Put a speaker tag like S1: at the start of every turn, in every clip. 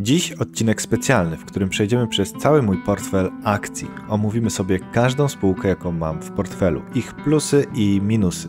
S1: Dziś odcinek specjalny, w którym przejdziemy przez cały mój portfel akcji. Omówimy sobie każdą spółkę, jaką mam w portfelu, ich plusy i minusy.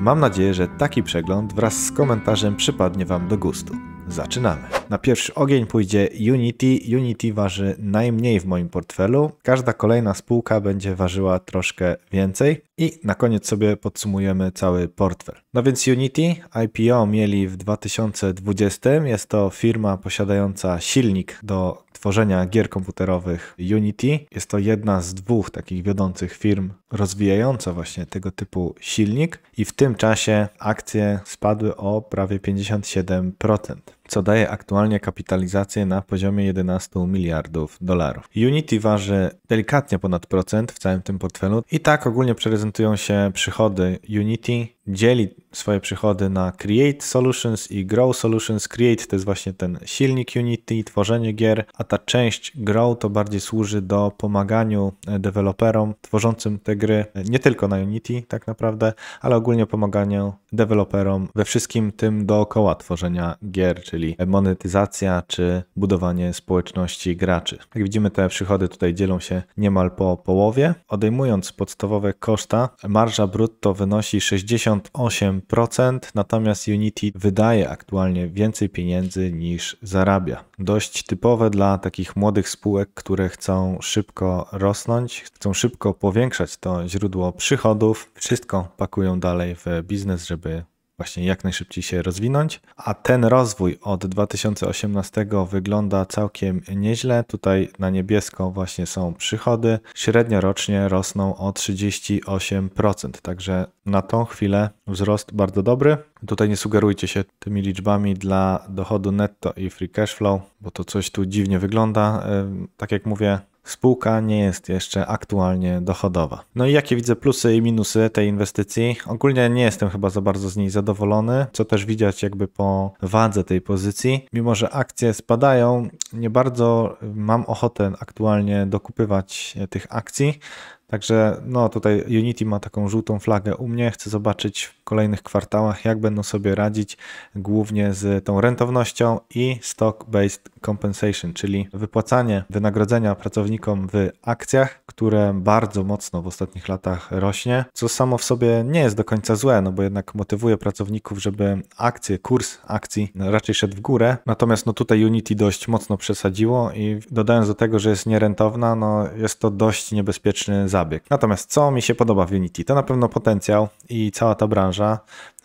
S1: Mam nadzieję, że taki przegląd wraz z komentarzem przypadnie Wam do gustu. Zaczynamy! Na pierwszy ogień pójdzie Unity. Unity waży najmniej w moim portfelu. Każda kolejna spółka będzie ważyła troszkę więcej. I na koniec sobie podsumujemy cały portfel. No więc Unity IPO mieli w 2020. Jest to firma posiadająca silnik do tworzenia gier komputerowych Unity. Jest to jedna z dwóch takich wiodących firm rozwijająca właśnie tego typu silnik i w tym czasie akcje spadły o prawie 57% co daje aktualnie kapitalizację na poziomie 11 miliardów dolarów. Unity waży delikatnie ponad procent w całym tym portfelu i tak ogólnie prezentują się przychody Unity dzieli swoje przychody na Create Solutions i Grow Solutions. Create to jest właśnie ten silnik Unity, tworzenie gier, a ta część Grow to bardziej służy do pomaganiu e, deweloperom tworzącym te gry e, nie tylko na Unity tak naprawdę, ale ogólnie pomaganiu deweloperom we wszystkim tym dookoła tworzenia gier, czyli monetyzacja czy budowanie społeczności graczy. Jak widzimy te przychody tutaj dzielą się niemal po połowie. Odejmując podstawowe koszta, marża brutto wynosi 60 58%, natomiast Unity wydaje aktualnie więcej pieniędzy niż zarabia. Dość typowe dla takich młodych spółek, które chcą szybko rosnąć, chcą szybko powiększać to źródło przychodów. Wszystko pakują dalej w biznes, żeby właśnie jak najszybciej się rozwinąć. A ten rozwój od 2018 wygląda całkiem nieźle. Tutaj na niebiesko właśnie są przychody. Średnio rocznie rosną o 38%, także na tą chwilę wzrost bardzo dobry. Tutaj nie sugerujcie się tymi liczbami dla dochodu netto i free cash flow, bo to coś tu dziwnie wygląda. Tak jak mówię, Spółka nie jest jeszcze aktualnie dochodowa. No i jakie widzę plusy i minusy tej inwestycji? Ogólnie nie jestem chyba za bardzo z niej zadowolony, co też widać jakby po wadze tej pozycji. Mimo, że akcje spadają, nie bardzo mam ochotę aktualnie dokupywać e, tych akcji. Także no tutaj Unity ma taką żółtą flagę u mnie. Chcę zobaczyć w kolejnych kwartałach, jak będą sobie radzić głównie z tą rentownością i stock-based compensation, czyli wypłacanie wynagrodzenia pracownikom w akcjach, które bardzo mocno w ostatnich latach rośnie, co samo w sobie nie jest do końca złe, no bo jednak motywuje pracowników, żeby akcje, kurs akcji raczej szedł w górę. Natomiast no tutaj Unity dość mocno przesadziło i dodając do tego, że jest nierentowna, no jest to dość niebezpieczny zawód zabieg. Natomiast co mi się podoba w Unity, to na pewno potencjał i cała ta branża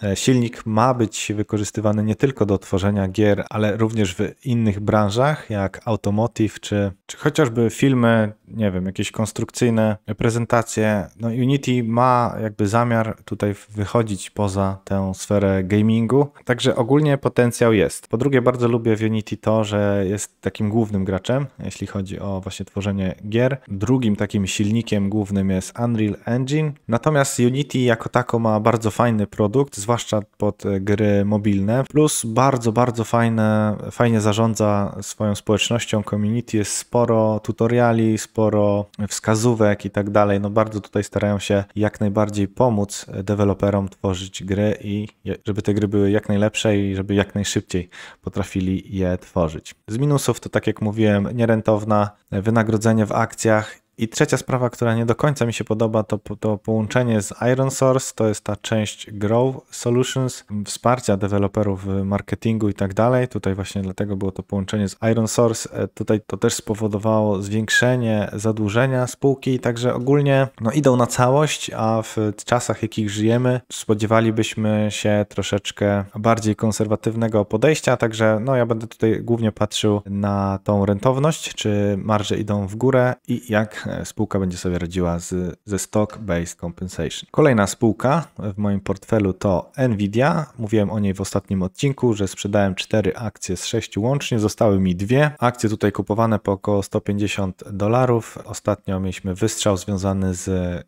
S1: E, silnik ma być wykorzystywany nie tylko do tworzenia gier, ale również w innych branżach, jak automotive, czy, czy chociażby filmy, nie wiem, jakieś konstrukcyjne prezentacje. No, Unity ma jakby zamiar tutaj wychodzić poza tę sferę gamingu, także ogólnie potencjał jest. Po drugie, bardzo lubię w Unity to, że jest takim głównym graczem, jeśli chodzi o właśnie tworzenie gier. Drugim takim silnikiem głównym jest Unreal Engine, natomiast Unity jako tako ma bardzo fajny produkt, zwłaszcza pod e, gry mobilne. Plus bardzo, bardzo fajne, fajnie zarządza swoją społecznością, community, jest sporo tutoriali, sporo wskazówek i tak dalej. No bardzo tutaj starają się jak najbardziej pomóc e, deweloperom tworzyć gry i żeby te gry były jak najlepsze i żeby jak najszybciej potrafili je tworzyć. Z minusów to tak jak mówiłem, nierentowna, e, wynagrodzenie w akcjach i trzecia sprawa, która nie do końca mi się podoba, to, to połączenie z Iron Source, to jest ta część Grow Solutions, wsparcia deweloperów w marketingu i tak dalej. Tutaj właśnie dlatego było to połączenie z Iron Source. E, tutaj to też spowodowało zwiększenie zadłużenia spółki, także ogólnie no, idą na całość, a w czasach, jakich żyjemy, spodziewalibyśmy się troszeczkę bardziej konserwatywnego podejścia, także no, ja będę tutaj głównie patrzył na tą rentowność, czy marże idą w górę i jak E, spółka będzie sobie radziła z, ze stock-based compensation. Kolejna spółka w moim portfelu to Nvidia. Mówiłem o niej w ostatnim odcinku, że sprzedałem 4 akcje z 6 łącznie, zostały mi dwie. Akcje tutaj kupowane po około 150 dolarów. Ostatnio mieliśmy wystrzał związany z,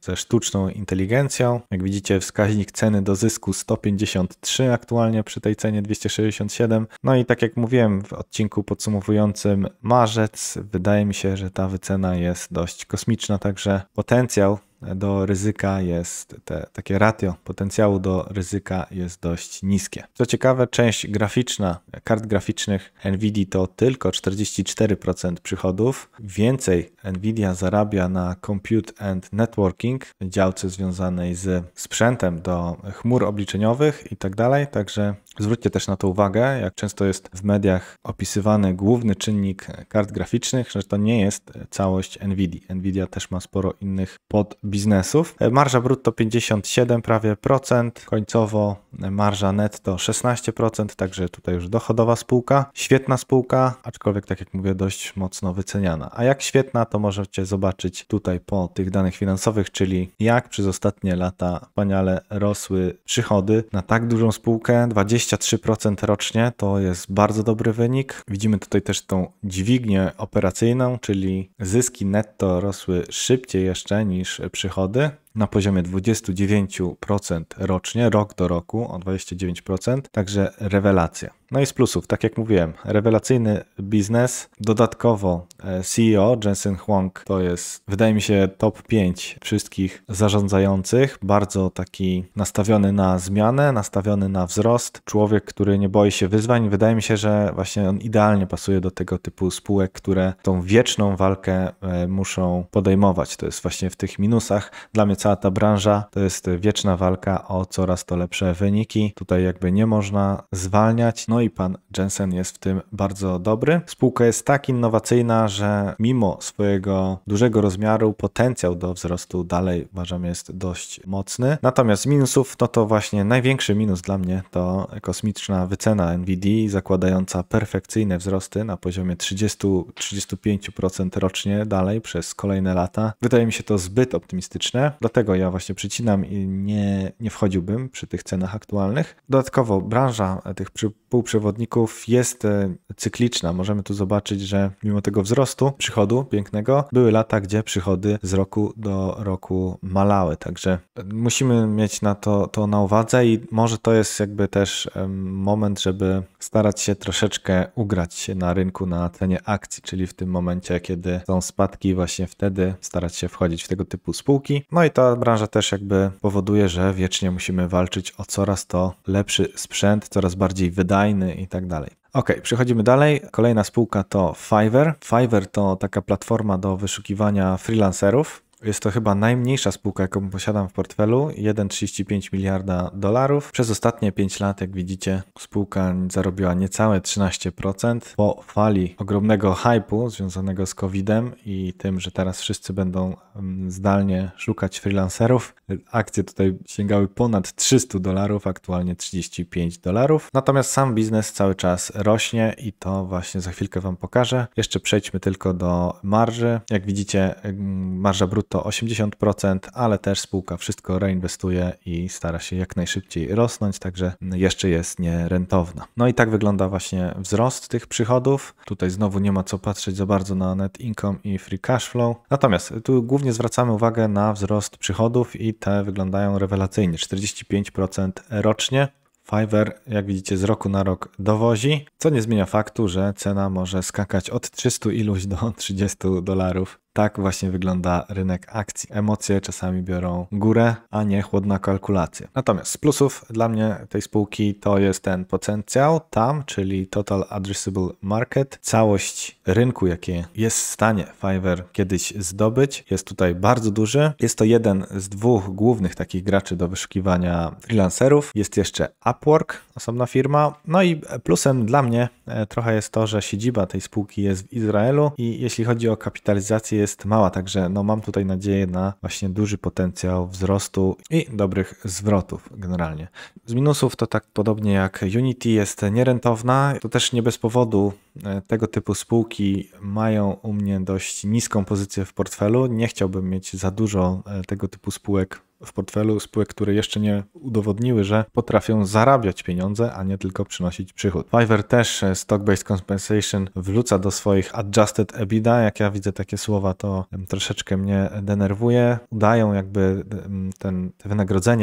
S1: ze sztuczną inteligencją. Jak widzicie, wskaźnik ceny do zysku 153 aktualnie przy tej cenie 267. No i tak jak mówiłem w odcinku podsumowującym marzec, wydaje mi się, że ta wycena jest dość kosmiczna, także potencjał do ryzyka jest, te, takie ratio potencjału do ryzyka jest dość niskie. Co ciekawe, część graficzna kart graficznych Nvidia to tylko 44% przychodów. Więcej NVIDIA zarabia na Compute and Networking, działce związanej z sprzętem do chmur obliczeniowych i tak dalej, także Zwróćcie też na to uwagę, jak często jest w mediach opisywany główny czynnik kart graficznych, że to nie jest całość Nvidia. Nvidia też ma sporo innych podbiznesów. Marża brutto 57 prawie procent, końcowo marża netto 16%, także tutaj już dochodowa spółka. Świetna spółka, aczkolwiek tak jak mówię dość mocno wyceniana. A jak świetna to możecie zobaczyć tutaj po tych danych finansowych, czyli jak przez ostatnie lata wspaniale rosły przychody na tak dużą spółkę 20 23% rocznie to jest bardzo dobry wynik. Widzimy tutaj też tą dźwignię operacyjną, czyli zyski netto rosły szybciej jeszcze niż przychody na poziomie 29% rocznie, rok do roku o 29%, także rewelacja. No i z plusów, tak jak mówiłem, rewelacyjny biznes, dodatkowo e, CEO Jensen Huang to jest, wydaje mi się, top 5 wszystkich zarządzających, bardzo taki nastawiony na zmianę, nastawiony na wzrost, człowiek, który nie boi się wyzwań. Wydaje mi się, że właśnie on idealnie pasuje do tego typu spółek, które tą wieczną walkę e, muszą podejmować. To jest właśnie w tych minusach. Dla mnie cała ta branża to jest wieczna walka o coraz to lepsze wyniki. Tutaj jakby nie można zwalniać. No i pan Jensen jest w tym bardzo dobry. Spółka jest tak innowacyjna, że mimo swojego dużego rozmiaru potencjał do wzrostu dalej uważam jest dość mocny. Natomiast minusów, no to właśnie największy minus dla mnie to kosmiczna wycena NVIDII zakładająca perfekcyjne wzrosty na poziomie 30-35% rocznie dalej przez kolejne lata. Wydaje mi się to zbyt optymistyczne. Do dlatego ja właśnie przycinam i nie, nie wchodziłbym przy tych cenach aktualnych. Dodatkowo branża tych półprzewodników jest e, cykliczna. Możemy tu zobaczyć, że mimo tego wzrostu przychodu pięknego, były lata, gdzie przychody z roku do roku malały. Także e, musimy mieć na to, to na uwadze i może to jest jakby też moment, żeby starać się troszeczkę ugrać się na rynku, na cenie akcji, czyli w tym momencie, kiedy są spadki, właśnie wtedy starać się wchodzić w tego typu spółki. No i to ta branża też jakby powoduje, że wiecznie musimy walczyć o coraz to lepszy sprzęt, coraz bardziej wydajny i tak dalej. Ok, przechodzimy dalej. Kolejna spółka to Fiverr. Fiverr to taka platforma do wyszukiwania freelancerów. Jest to chyba najmniejsza spółka, jaką posiadam w portfelu 1,35 miliarda dolarów. Przez ostatnie 5 lat, jak widzicie, spółka zarobiła niecałe 13%. Po fali ogromnego hypu związanego z COVID-em i tym, że teraz wszyscy będą mm, zdalnie szukać freelancerów, akcje tutaj sięgały ponad 300 dolarów, aktualnie 35 dolarów. Natomiast sam biznes cały czas rośnie i to właśnie za chwilkę Wam pokażę. Jeszcze przejdźmy tylko do marży. Jak widzicie, mm, marża brutto to 80%, ale też spółka wszystko reinwestuje i stara się jak najszybciej rosnąć, także jeszcze jest nierentowna. No i tak wygląda właśnie wzrost tych przychodów. Tutaj znowu nie ma co patrzeć za bardzo na net income i free cash flow. Natomiast tu głównie zwracamy uwagę na wzrost przychodów i te wyglądają rewelacyjnie. 45% rocznie. Fiverr, jak widzicie, z roku na rok dowozi, co nie zmienia faktu, że cena może skakać od 300 iluś do 30 dolarów tak właśnie wygląda rynek akcji. Emocje czasami biorą górę, a nie chłodna kalkulacja. Natomiast z plusów dla mnie tej spółki to jest ten potencjał tam, czyli Total Addressable Market, całość rynku, jakie jest w stanie Fiverr kiedyś zdobyć, jest tutaj bardzo duży. Jest to jeden z dwóch głównych takich graczy do wyszukiwania freelancerów. Jest jeszcze Upwork, osobna firma. No i plusem dla mnie e, trochę jest to, że siedziba tej spółki jest w Izraelu i jeśli chodzi o kapitalizację, jest mała, także no mam tutaj nadzieję na właśnie duży potencjał wzrostu i dobrych zwrotów generalnie. Z minusów to tak podobnie jak Unity jest nierentowna, to też nie bez powodu e, tego typu spółki mają u mnie dość niską pozycję w portfelu. Nie chciałbym mieć za dużo e, tego typu spółek w portfelu spółek, które jeszcze nie udowodniły, że potrafią zarabiać pieniądze, a nie tylko przynosić przychód. Fiverr też e, stock-based compensation wrzuca do swoich adjusted EBITDA. Jak ja widzę takie słowa, to troszeczkę mnie denerwuje. Udają jakby ten, te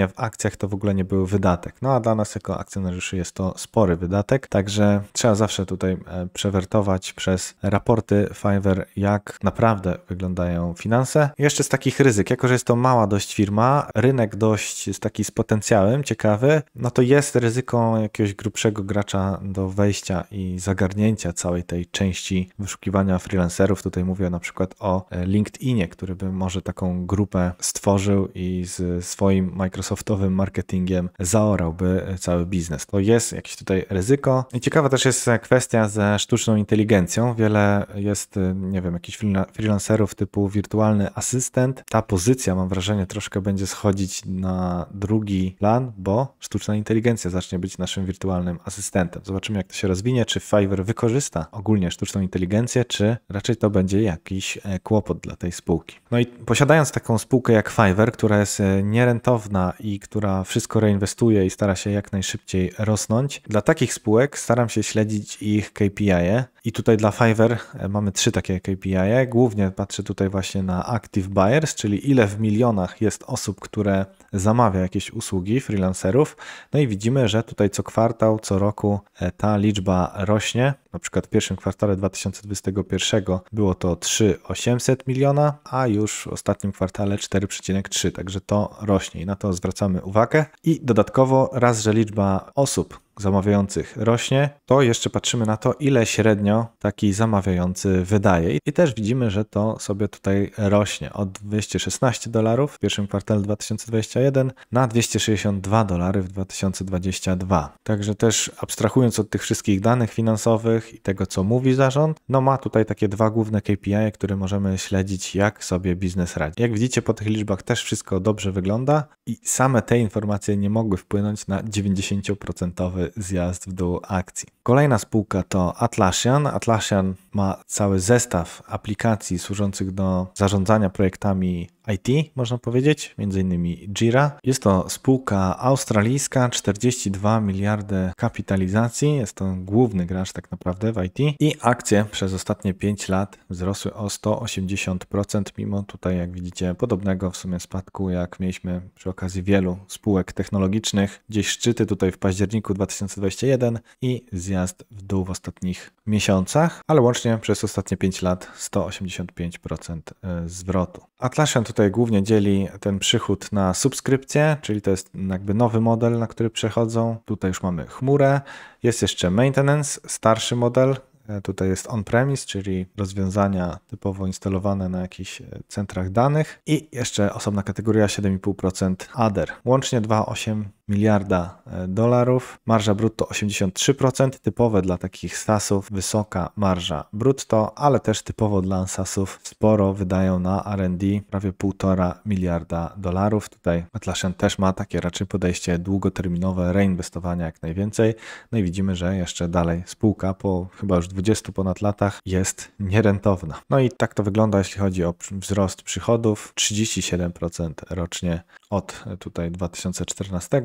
S1: w akcjach to w ogóle nie był wydatek. No a dla nas jako akcjonariuszy jest to spory wydatek, także trzeba zawsze tutaj e, przewertować przez raporty Fiverr, jak naprawdę wyglądają finanse. Jeszcze z takich ryzyk, jako że jest to mała dość firma, rynek dość taki z potencjałem ciekawy, no to jest ryzyko jakiegoś grubszego gracza do wejścia i zagarnięcia całej tej części wyszukiwania freelancerów. Tutaj mówię na przykład o e, LinkedInie, który by może taką grupę stworzył i z swoim Microsoftowym marketingiem zaorałby e, cały biznes. To jest jakieś tutaj ryzyko. I ciekawa też jest kwestia ze sztuczną inteligencją. Wiele jest, e, nie wiem, jakichś freelancerów typu wirtualny asystent. Ta pozycja, mam wrażenie, troszkę będzie schodzić na drugi plan, bo sztuczna inteligencja zacznie być naszym wirtualnym asystentem. Zobaczymy, jak to się rozwinie, czy Fiverr wykorzysta ogólnie sztuczną inteligencję, czy raczej to będzie jakiś e, kłopot dla tej spółki. No i posiadając taką spółkę jak Fiverr, która jest e, nierentowna i która wszystko reinwestuje i stara się jak najszybciej rosnąć, dla takich spółek staram się śledzić ich KPI, e, i tutaj dla Fiverr e, mamy trzy takie KPI. -e. Głównie patrzę tutaj właśnie na active buyers, czyli ile w milionach jest osób, które zamawia jakieś usługi freelancerów. No i widzimy, że tutaj co kwartał, co roku e, ta liczba rośnie. Na przykład w pierwszym kwartale 2021 było to 3,800 miliona, a już w ostatnim kwartale 4,3, także to rośnie i na to zwracamy uwagę. I dodatkowo raz, że liczba osób, zamawiających rośnie, to jeszcze patrzymy na to, ile średnio taki zamawiający wydaje. I też widzimy, że to sobie tutaj rośnie od 216 dolarów w pierwszym kwartale 2021 na 262 dolary w 2022. Także też abstrahując od tych wszystkich danych finansowych i tego, co mówi zarząd, no ma tutaj takie dwa główne KPI, które możemy śledzić, jak sobie biznes radzi. Jak widzicie, po tych liczbach też wszystko dobrze wygląda i same te informacje nie mogły wpłynąć na 90% zjazd w dół akcji. Kolejna spółka to Atlassian. Atlassian ma cały zestaw aplikacji służących do zarządzania projektami IT, można powiedzieć, między innymi Jira. Jest to spółka australijska, 42 miliardy kapitalizacji, jest to główny gracz tak naprawdę w IT i akcje przez ostatnie 5 lat wzrosły o 180%, mimo tutaj jak widzicie podobnego w sumie spadku jak mieliśmy przy okazji wielu spółek technologicznych. Gdzieś szczyty tutaj w październiku 2021 i zjazd w dół w ostatnich miesiącach, ale łącznie przez ostatnie 5 lat 185% e, zwrotu. Atlassian tutaj głównie dzieli ten przychód na subskrypcję, czyli to jest jakby nowy model, na który przechodzą. Tutaj już mamy chmurę. Jest jeszcze maintenance, starszy model. E, tutaj jest on-premise, czyli rozwiązania typowo instalowane na jakichś e, centrach danych. I jeszcze osobna kategoria 7,5% ADER. Łącznie 2,8 miliarda e, dolarów, marża brutto 83%, typowe dla takich sasów wysoka marża brutto, ale też typowo dla sasów sporo wydają na R&D, prawie 1,5 miliarda dolarów. Tutaj Atlassian też ma takie raczej podejście długoterminowe reinwestowania jak najwięcej. No i widzimy, że jeszcze dalej spółka po chyba już 20 ponad latach jest nierentowna. No i tak to wygląda, jeśli chodzi o wzrost przychodów, 37% rocznie od e, tutaj 2014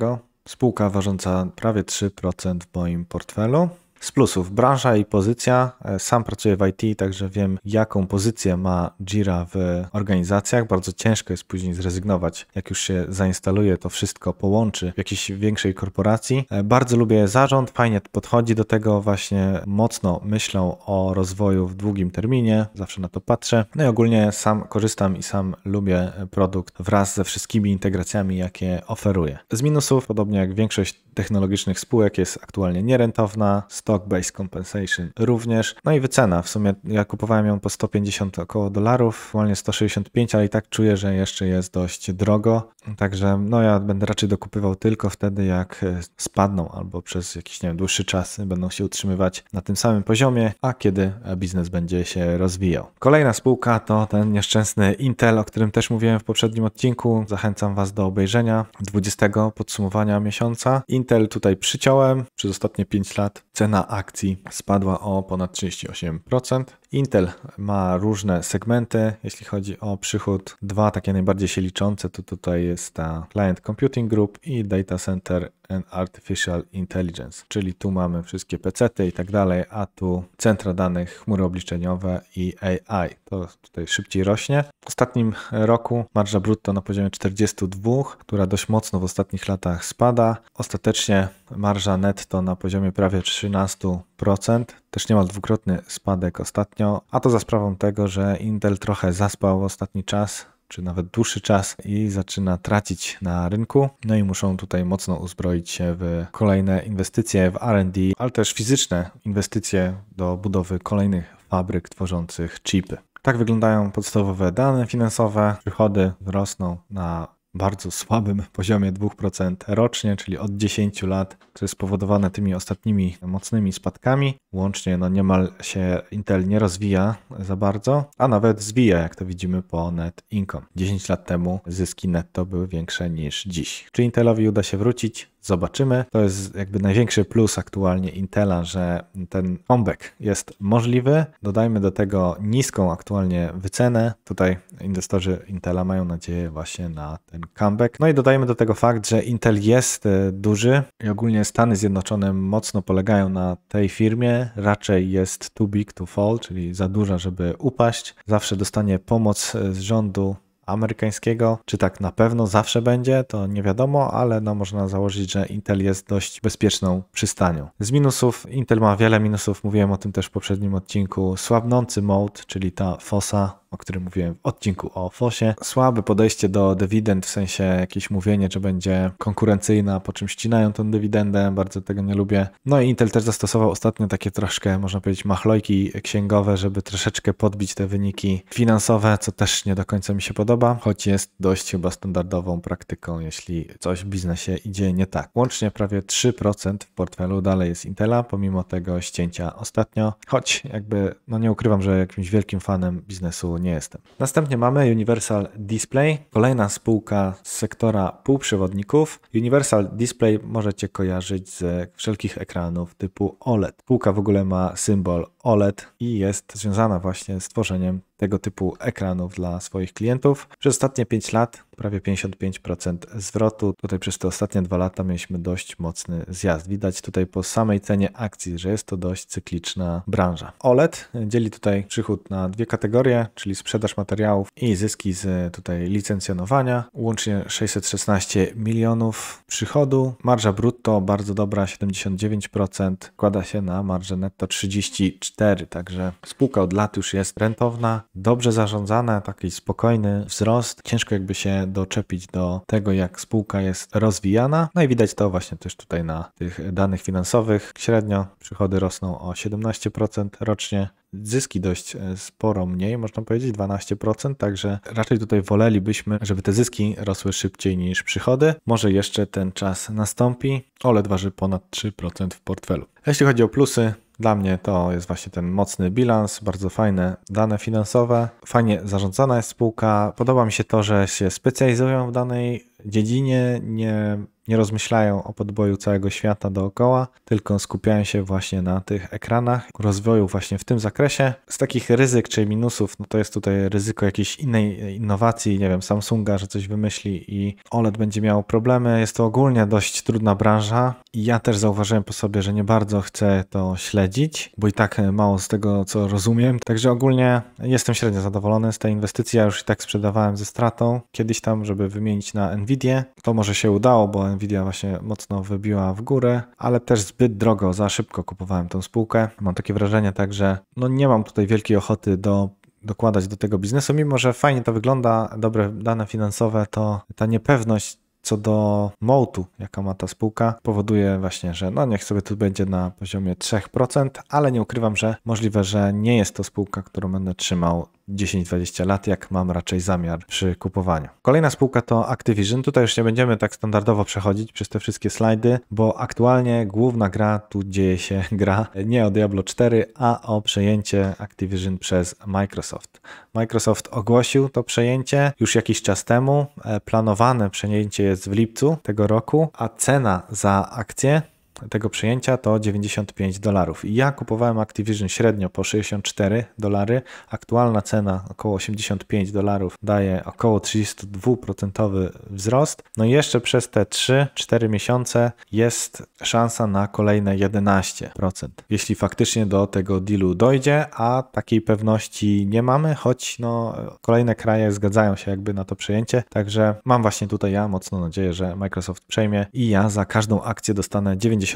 S1: Spółka ważąca prawie 3% w moim portfelu. Z plusów, branża i pozycja. E, sam pracuję w IT, także wiem, jaką pozycję ma Jira w organizacjach. Bardzo ciężko jest później zrezygnować, jak już się zainstaluje, to wszystko połączy w jakiejś większej korporacji. E, bardzo lubię zarząd, fajnie podchodzi do tego, właśnie mocno myślą o rozwoju w długim terminie, zawsze na to patrzę. No i ogólnie sam korzystam i sam lubię produkt wraz ze wszystkimi integracjami, jakie oferuje. Z minusów, podobnie jak większość technologicznych spółek jest aktualnie nierentowna, stock-based compensation również, no i wycena. W sumie ja kupowałem ją po 150 około dolarów, aktualnie 165, ale i tak czuję, że jeszcze jest dość drogo, także no ja będę raczej dokupywał tylko wtedy, jak e, spadną albo przez jakiś, nie wiem, dłuższy czas będą się utrzymywać na tym samym poziomie, a kiedy e, biznes będzie się rozwijał. Kolejna spółka to ten nieszczęsny Intel, o którym też mówiłem w poprzednim odcinku. Zachęcam Was do obejrzenia 20 podsumowania miesiąca. Intel tutaj przyciąłem. Przez ostatnie 5 lat cena akcji spadła o ponad 38%. Intel ma różne segmenty, jeśli chodzi o przychód. Dwa takie najbardziej się liczące to tutaj jest ta Client Computing Group i Data Center and Artificial Intelligence, czyli tu mamy wszystkie PC-ty i tak dalej, a tu centra danych, chmury obliczeniowe i AI. To tutaj szybciej rośnie. W ostatnim roku marża brutto na poziomie 42, która dość mocno w ostatnich latach spada. Ostatecznie marża netto na poziomie prawie 13 procent też niemal dwukrotny spadek ostatnio, a to za sprawą tego, że Intel trochę zaspał ostatni czas, czy nawet dłuższy czas i zaczyna tracić na rynku. No i muszą tutaj mocno uzbroić się w kolejne inwestycje w RD, ale też fizyczne inwestycje do budowy kolejnych fabryk tworzących chipy. Tak wyglądają podstawowe dane finansowe. Przychody rosną na bardzo słabym poziomie 2% rocznie, czyli od 10 lat, co jest spowodowane tymi ostatnimi mocnymi spadkami. Łącznie no niemal się Intel nie rozwija za bardzo, a nawet zwija, jak to widzimy po net income. 10 lat temu zyski netto były większe niż dziś. Czy Intelowi uda się wrócić? zobaczymy. To jest jakby największy plus aktualnie Intela, że ten comeback jest możliwy. Dodajmy do tego niską aktualnie wycenę. Tutaj inwestorzy Intela mają nadzieję właśnie na ten comeback. No i dodajmy do tego fakt, że Intel jest e, duży i ogólnie Stany Zjednoczone mocno polegają na tej firmie. Raczej jest too big to fall, czyli za duża, żeby upaść. Zawsze dostanie pomoc e, z rządu amerykańskiego. Czy tak na pewno zawsze będzie, to nie wiadomo, ale no można założyć, że Intel jest dość bezpieczną przystanią. Z minusów, Intel ma wiele minusów, mówiłem o tym też w poprzednim odcinku. Słabnący mode, czyli ta fosa o którym mówiłem w odcinku o FOSie. Słabe podejście do dywidend, w sensie jakieś mówienie, czy będzie konkurencyjna, po czym ścinają tą dywidendę, bardzo tego nie lubię. No i Intel też zastosował ostatnio takie troszkę, można powiedzieć, machlojki księgowe, żeby troszeczkę podbić te wyniki finansowe, co też nie do końca mi się podoba, choć jest dość chyba standardową praktyką, jeśli coś w biznesie idzie nie tak. Łącznie prawie 3% w portfelu dalej jest Intela, pomimo tego ścięcia ostatnio, choć jakby, no nie ukrywam, że jakimś wielkim fanem biznesu nie jestem. Następnie mamy Universal Display, kolejna spółka z sektora półprzewodników. Universal Display możecie kojarzyć z wszelkich ekranów typu OLED. Spółka w ogóle ma symbol OLED i jest związana właśnie z tworzeniem tego typu ekranów dla swoich klientów. Przez ostatnie 5 lat prawie 55% zwrotu. Tutaj przez te ostatnie 2 lata mieliśmy dość mocny zjazd. Widać tutaj po samej cenie akcji, że jest to dość cykliczna branża. OLED dzieli tutaj przychód na dwie kategorie, czyli sprzedaż materiałów i zyski z tutaj licencjonowania. Łącznie 616 milionów przychodu. Marża brutto bardzo dobra, 79%. Kłada się na marżę netto 34%. 4, także spółka od lat już jest rentowna, dobrze zarządzana, taki spokojny wzrost. Ciężko jakby się doczepić do tego, jak spółka jest rozwijana. No i widać to właśnie też tutaj na tych danych finansowych. Średnio przychody rosną o 17% rocznie, zyski dość e, sporo mniej, można powiedzieć 12%, także raczej tutaj wolelibyśmy, żeby te zyski rosły szybciej niż przychody. Może jeszcze ten czas nastąpi. Ole waży ponad 3% w portfelu. Jeśli chodzi o plusy, dla mnie to jest właśnie ten mocny bilans, bardzo fajne dane finansowe. Fajnie zarządzana jest spółka. Podoba mi się to, że się specjalizują w danej dziedzinie, nie nie rozmyślają o podboju całego świata dookoła, tylko skupiają się właśnie na tych ekranach, rozwoju właśnie w tym zakresie. Z takich ryzyk czy minusów, no to jest tutaj ryzyko jakiejś innej innowacji, nie wiem, Samsunga, że coś wymyśli i OLED będzie miał problemy. Jest to ogólnie dość trudna branża i ja też zauważyłem po sobie, że nie bardzo chcę to śledzić, bo i tak e, mało z tego, co rozumiem. Także ogólnie jestem średnio zadowolony z tej inwestycji. Ja już i tak sprzedawałem ze stratą kiedyś tam, żeby wymienić na Nvidię. To może się udało, bo Nvidia Nvidia właśnie mocno wybiła w górę, ale też zbyt drogo, za szybko kupowałem tą spółkę. Mam takie wrażenie także, no nie mam tutaj wielkiej ochoty do dokładać do tego biznesu, mimo że fajnie to wygląda, dobre dane finansowe, to ta niepewność co do mołtu, jaka ma ta spółka, powoduje właśnie, że no niech sobie tu będzie na poziomie 3%, ale nie ukrywam, że możliwe, że nie jest to spółka, którą będę trzymał 10-20 lat, jak mam raczej zamiar przy kupowaniu. Kolejna spółka to Activision. Tutaj już nie będziemy tak standardowo przechodzić przez te wszystkie slajdy, bo aktualnie główna gra, tu dzieje się gra nie o Diablo 4, a o przejęcie Activision przez Microsoft. Microsoft ogłosił to przejęcie już jakiś czas temu. E, planowane przejęcie jest w lipcu tego roku, a cena za akcję tego przyjęcia to 95 dolarów. I ja kupowałem Activision średnio po 64 dolary. Aktualna cena około 85 dolarów daje około 32% wzrost. No i jeszcze przez te 3-4 miesiące jest szansa na kolejne 11%. Jeśli faktycznie do tego dealu dojdzie, a takiej pewności nie mamy, choć no, kolejne kraje zgadzają się jakby na to przejęcie. Także mam właśnie tutaj ja mocno nadzieję, że Microsoft przejmie i ja za każdą akcję dostanę 90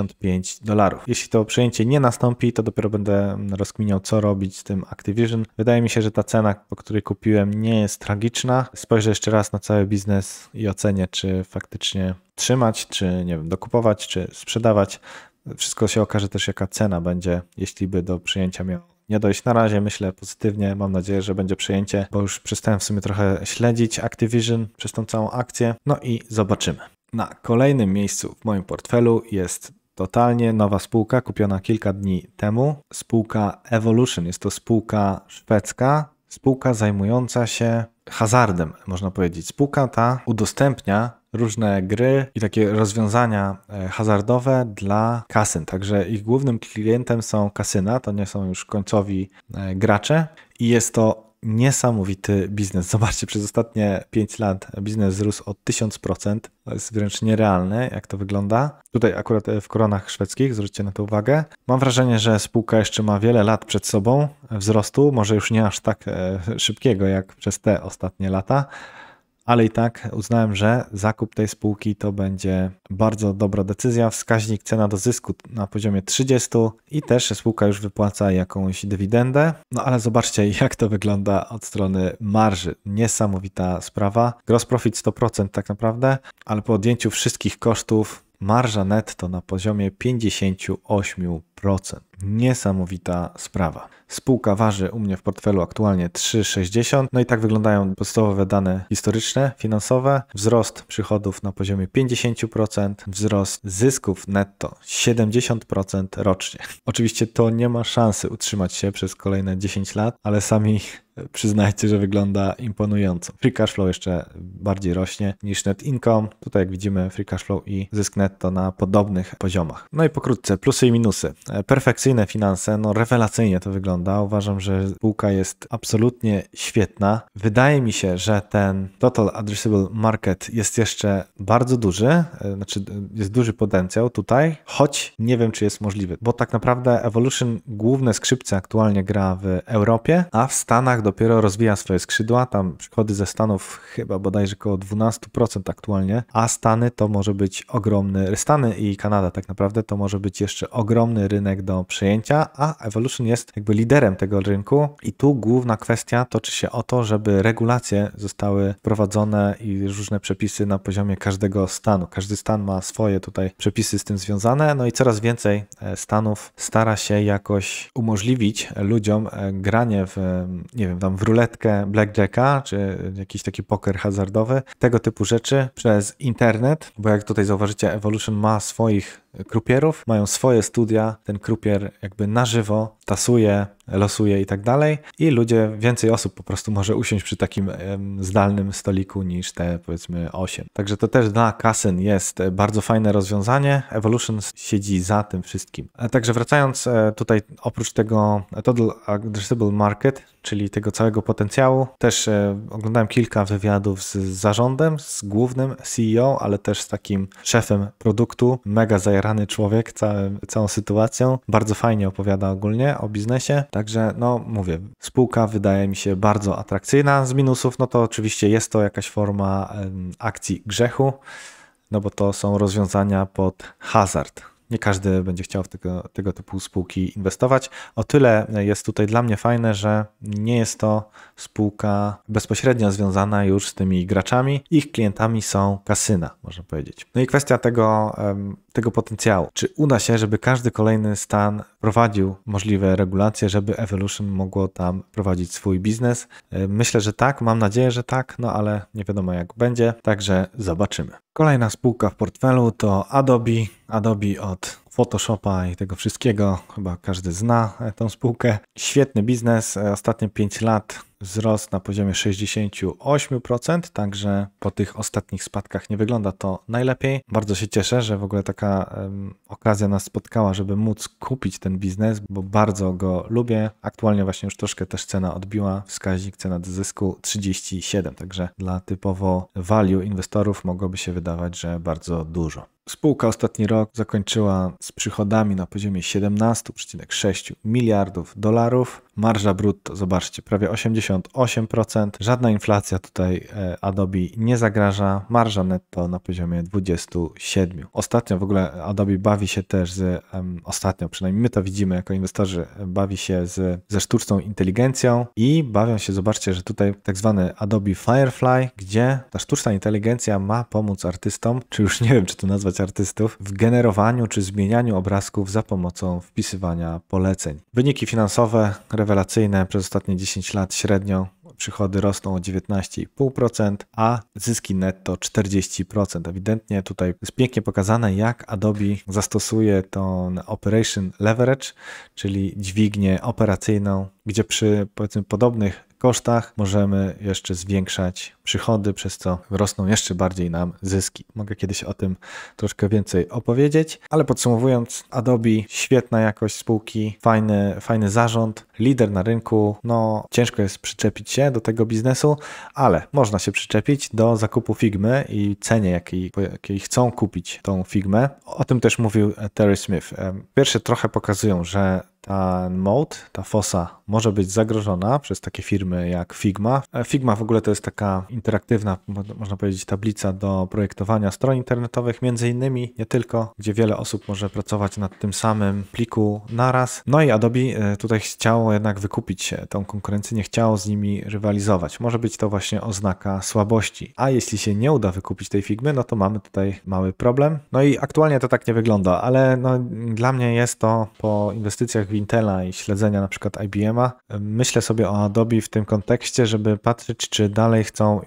S1: dolarów. Jeśli to przejęcie nie nastąpi, to dopiero będę rozkminiał, co robić z tym Activision. Wydaje mi się, że ta cena, po której kupiłem, nie jest tragiczna. Spojrzę jeszcze raz na cały biznes i ocenię, czy faktycznie trzymać, czy nie wiem, dokupować, czy sprzedawać. Wszystko się okaże też, jaka cena będzie, jeśli by do przyjęcia miał nie dojść. Na razie myślę pozytywnie, mam nadzieję, że będzie przyjęcie, bo już przestałem w sumie trochę śledzić Activision przez tą całą akcję. No i zobaczymy. Na kolejnym miejscu w moim portfelu jest Totalnie nowa spółka, kupiona kilka dni temu. Spółka Evolution, jest to spółka szwedzka, spółka zajmująca się hazardem, można powiedzieć. Spółka ta udostępnia różne gry i takie rozwiązania e, hazardowe dla kasyn. Także ich głównym klientem są kasyna, to nie są już końcowi e, gracze i jest to niesamowity biznes. Zobaczcie, przez ostatnie 5 lat biznes wzrósł o 1000%. To jest wręcz nierealne, jak to wygląda. Tutaj akurat e, w koronach szwedzkich, zwróćcie na to uwagę. Mam wrażenie, że spółka jeszcze ma wiele lat przed sobą wzrostu, może już nie aż tak e, szybkiego jak przez te ostatnie lata, ale i tak uznałem, że zakup tej spółki to będzie bardzo dobra decyzja. Wskaźnik cena do zysku na poziomie 30 i też spółka już wypłaca jakąś dywidendę. No ale zobaczcie, jak to wygląda od strony marży. Niesamowita sprawa. Gross profit 100% tak naprawdę, ale po odjęciu wszystkich kosztów marża netto na poziomie 58%. Niesamowita sprawa. Spółka waży u mnie w portfelu aktualnie 3,60. No i tak wyglądają podstawowe dane historyczne, finansowe. Wzrost przychodów na poziomie 50%, wzrost zysków netto 70% rocznie. Oczywiście to nie ma szansy utrzymać się przez kolejne 10 lat, ale sami przyznajcie, że wygląda imponująco. Free cash flow jeszcze bardziej rośnie niż net income. Tutaj jak widzimy free cash flow i zysk netto na podobnych poziomach. No i pokrótce plusy i minusy. E, Perfekcja akcyjne finanse, no rewelacyjnie to wygląda. Uważam, że spółka jest absolutnie świetna. Wydaje mi się, że ten total addressable market jest jeszcze bardzo duży, e, znaczy jest duży potencjał tutaj, choć nie wiem, czy jest możliwy, bo tak naprawdę Evolution główne skrzypce aktualnie gra w Europie, a w Stanach dopiero rozwija swoje skrzydła. Tam przychody ze Stanów chyba bodajże około 12% aktualnie, a Stany to może być ogromny, Stany i Kanada tak naprawdę to może być jeszcze ogromny rynek do przyjęcia, a Evolution jest jakby liderem tego rynku i tu główna kwestia toczy się o to, żeby regulacje zostały wprowadzone i różne przepisy na poziomie każdego stanu. Każdy stan ma swoje tutaj przepisy z tym związane, no i coraz więcej e, stanów stara się jakoś umożliwić ludziom e, granie w, e, nie wiem, tam w ruletkę blackjacka, czy jakiś taki poker hazardowy, tego typu rzeczy przez internet, bo jak tutaj zauważycie, Evolution ma swoich krupierów, mają swoje studia, ten krupier jakby na żywo tasuje, losuje i tak dalej i ludzie, więcej osób po prostu może usiąść przy takim zdalnym stoliku niż te powiedzmy 8. Także to też dla kasyn jest e, bardzo fajne rozwiązanie. Evolution siedzi za tym wszystkim. E, także wracając e, tutaj oprócz tego Total Addressable Market, czyli tego całego potencjału, też oglądałem kilka wywiadów z zarządem, z głównym CEO, ale też z takim szefem produktu, mega zajarniętym zajarany człowiek całym, całą sytuacją. Bardzo fajnie opowiada ogólnie o biznesie. Także, no mówię, spółka wydaje mi się bardzo atrakcyjna. Z minusów, no to oczywiście jest to jakaś forma akcji grzechu, no bo to są rozwiązania pod hazard nie każdy będzie chciał w tego, tego typu spółki inwestować. O tyle jest tutaj dla mnie fajne, że nie jest to spółka bezpośrednio związana już z tymi graczami. Ich klientami są kasyna, można powiedzieć. No i kwestia tego, tego potencjału. Czy uda się, żeby każdy kolejny stan prowadził możliwe regulacje, żeby Evolution mogło tam prowadzić swój biznes? Myślę, że tak, mam nadzieję, że tak, no ale nie wiadomo jak będzie, także zobaczymy. Kolejna spółka w portfelu to Adobe. Adobe od Photoshopa i tego wszystkiego. Chyba każdy zna e, tą spółkę. Świetny biznes. E, ostatnie 5 lat wzrost na poziomie 68%, także po tych ostatnich spadkach nie wygląda to najlepiej. Bardzo się cieszę, że w ogóle taka um, okazja nas spotkała, żeby móc kupić ten biznes, bo bardzo go lubię. Aktualnie właśnie już troszkę też cena odbiła, wskaźnik cena do zysku 37, także dla typowo value inwestorów mogłoby się wydawać, że bardzo dużo. Spółka ostatni rok zakończyła z przychodami na poziomie 17,6 miliardów dolarów. Marża brutto, zobaczcie, prawie 88%. Żadna inflacja tutaj e, Adobe nie zagraża. Marża netto na poziomie 27. Ostatnio w ogóle Adobe bawi się też z, um, ostatnio przynajmniej my to widzimy jako inwestorzy, e, bawi się z, ze sztuczną inteligencją i bawią się, zobaczcie, że tutaj tak zwany Adobe Firefly, gdzie ta sztuczna inteligencja ma pomóc artystom, czy już nie wiem, czy to nazwać artystów, w generowaniu czy zmienianiu obrazków za pomocą wpisywania poleceń. Wyniki finansowe, rewelacyjne. Przez ostatnie 10 lat średnio przychody rosną o 19,5%, a zyski netto 40%. Ewidentnie tutaj jest pięknie pokazane, jak Adobe zastosuje ten Operation Leverage, czyli dźwignię operacyjną, gdzie przy powiedzmy podobnych kosztach, możemy jeszcze zwiększać przychody, przez co rosną jeszcze bardziej nam zyski. Mogę kiedyś o tym troszkę więcej opowiedzieć, ale podsumowując, Adobe świetna jakość spółki, fajny, fajny zarząd, lider na rynku. No, ciężko jest przyczepić się do tego biznesu, ale można się przyczepić do zakupu Figmy i cenie, jakiej, jakiej chcą kupić tą Figmę. O tym też mówił Terry Smith. E, pierwsze trochę pokazują, że ten mode, ta fosa może być zagrożona przez takie firmy jak Figma. E, Figma w ogóle to jest taka interaktywna, można powiedzieć, tablica do projektowania stron internetowych, między innymi nie tylko, gdzie wiele osób może pracować nad tym samym pliku naraz. No i Adobe e, tutaj chciało jednak wykupić tą konkurencję, nie chciało z nimi rywalizować. Może być to właśnie oznaka słabości. A jeśli się nie uda wykupić tej Figmy, no to mamy tutaj mały problem. No i aktualnie to tak nie wygląda, ale no, dla mnie jest to po inwestycjach w Intela i śledzenia na przykład IBM Myślę sobie o Adobe w tym kontekście, żeby patrzeć, czy dalej chcą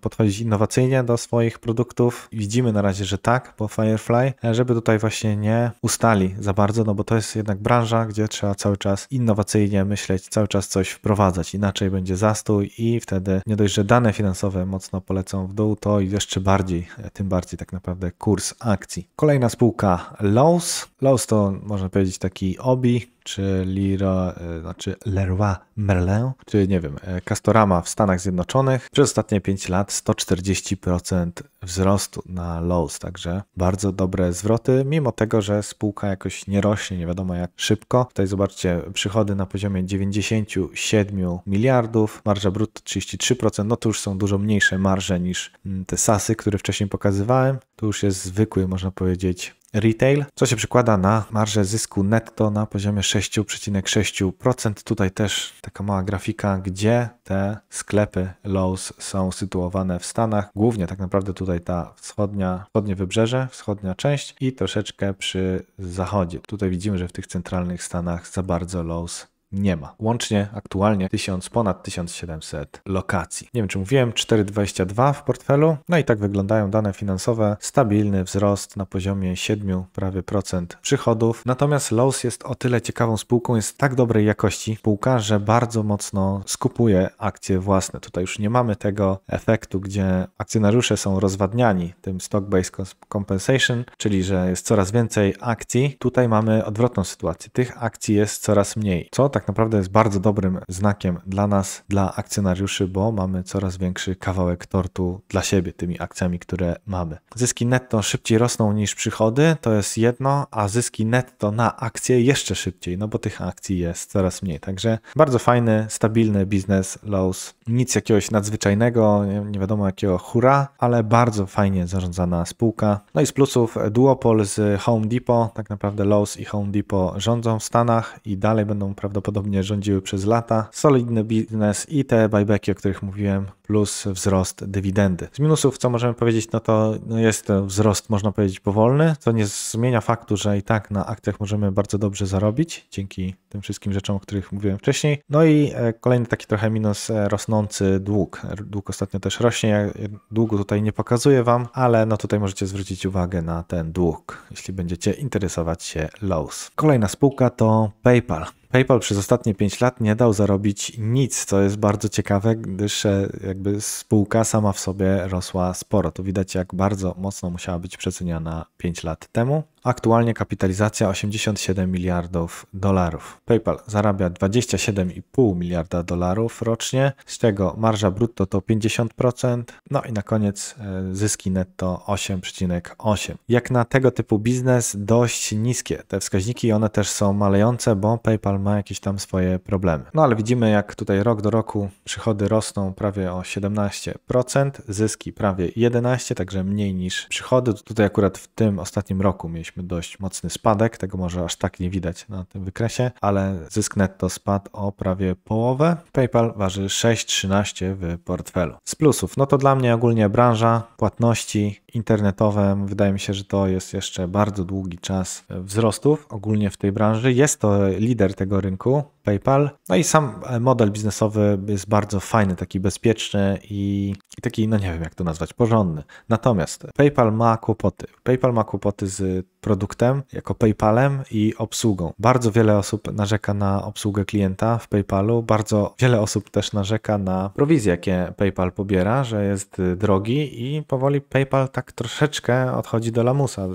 S1: podchodzić innowacyjnie do swoich produktów. Widzimy na razie, że tak, po Firefly, e, żeby tutaj właśnie nie ustali za bardzo, no bo to jest jednak branża, gdzie trzeba cały czas innowacyjnie myśleć, cały czas coś wprowadzać, inaczej będzie zastój i wtedy nie dość, że dane finansowe mocno polecą w dół, to jeszcze bardziej, e, tym bardziej tak naprawdę kurs akcji. Kolejna spółka Lowe's. Lowe's to można powiedzieć taki obi, czy Lira, e, znaczy Leroy Merlin, czy nie wiem, e, Castorama w Stanach Zjednoczonych. Przez ostatnie 5 lat 140% wzrostu na Lowe's, także bardzo dobre zwroty, mimo tego, że spółka jakoś nie rośnie, nie wiadomo jak szybko. Tutaj zobaczcie, przychody na poziomie 97 miliardów, marża brutto 33%, no to już są dużo mniejsze marże niż mm, te sasy, które wcześniej pokazywałem. Tu już jest zwykły, można powiedzieć, retail, co się przekłada na marżę zysku netto na poziomie 6,6%. Tutaj też taka mała grafika, gdzie te sklepy Lowe's są sytuowane w Stanach. Głównie tak naprawdę tutaj ta wschodnia, wschodnie wybrzeże, wschodnia część i troszeczkę przy zachodzie. Tutaj widzimy, że w tych centralnych Stanach za bardzo Lowe's nie ma. Łącznie aktualnie 1000, ponad 1700 lokacji. Nie wiem, czy mówiłem, 4,22 w portfelu. No i tak wyglądają dane finansowe. Stabilny wzrost na poziomie 7 prawie procent przychodów. Natomiast Lowe's jest o tyle ciekawą spółką, jest tak dobrej jakości spółka, że bardzo mocno skupuje akcje własne. Tutaj już nie mamy tego efektu, gdzie akcjonariusze są rozwadniani tym stock-based compensation, czyli że jest coraz więcej akcji. Tutaj mamy odwrotną sytuację. Tych akcji jest coraz mniej. Co tak tak naprawdę jest bardzo dobrym znakiem dla nas, dla akcjonariuszy, bo mamy coraz większy kawałek tortu dla siebie tymi akcjami, które mamy. Zyski netto szybciej rosną niż przychody, to jest jedno, a zyski netto na akcje jeszcze szybciej, no bo tych akcji jest coraz mniej. Także bardzo fajny, stabilny biznes Lowe's. Nic jakiegoś nadzwyczajnego, nie wiadomo jakiego hura, ale bardzo fajnie zarządzana spółka. No i z plusów duopol z Home Depot, tak naprawdę Lowe's i Home Depot rządzą w Stanach i dalej będą prawdopodobnie prawdopodobnie rządziły przez lata. Solidny biznes i te buybacki, o których mówiłem, plus wzrost dywidendy. Z minusów, co możemy powiedzieć, no to no jest wzrost, można powiedzieć, powolny, co nie zmienia faktu, że i tak na akcjach możemy bardzo dobrze zarobić dzięki tym wszystkim rzeczom, o których mówiłem wcześniej. No i e, kolejny taki trochę minus e, rosnący dług. Dług ostatnio też rośnie. Ja długu tutaj nie pokazuję Wam, ale no tutaj możecie zwrócić uwagę na ten dług, jeśli będziecie interesować się Lowe's. Kolejna spółka to PayPal. PayPal przez ostatnie 5 lat nie dał zarobić nic, co jest bardzo ciekawe, gdyż e, jakby spółka sama w sobie rosła sporo. Tu widać, jak bardzo mocno musiała być przeceniana 5 lat temu. Aktualnie kapitalizacja 87 miliardów dolarów. PayPal zarabia 27,5 miliarda dolarów rocznie, z czego marża brutto to 50%, no i na koniec e, zyski netto 8,8. Jak na tego typu biznes dość niskie te wskaźniki, one też są malejące, bo PayPal ma jakieś tam swoje problemy. No ale widzimy, jak tutaj rok do roku przychody rosną prawie o 17%, zyski prawie 11%, także mniej niż przychody. Tutaj akurat w tym ostatnim roku mieliśmy dość mocny spadek, tego może aż tak nie widać na tym wykresie, ale zysk netto spadł o prawie połowę. PayPal waży 6,13 w portfelu. Z plusów, no to dla mnie ogólnie branża płatności internetowym. Wydaje mi się, że to jest jeszcze bardzo długi czas wzrostów ogólnie w tej branży. Jest to lider tego rynku, PayPal. No i sam model biznesowy jest bardzo fajny, taki bezpieczny i, i taki, no nie wiem jak to nazwać, porządny. Natomiast PayPal ma kłopoty. PayPal ma kłopoty z produktem, jako PayPalem i obsługą. Bardzo wiele osób narzeka na obsługę klienta w PayPalu, bardzo wiele osób też narzeka na prowizje, jakie PayPal pobiera, że jest y, drogi i powoli PayPal tak troszeczkę odchodzi do lamusa.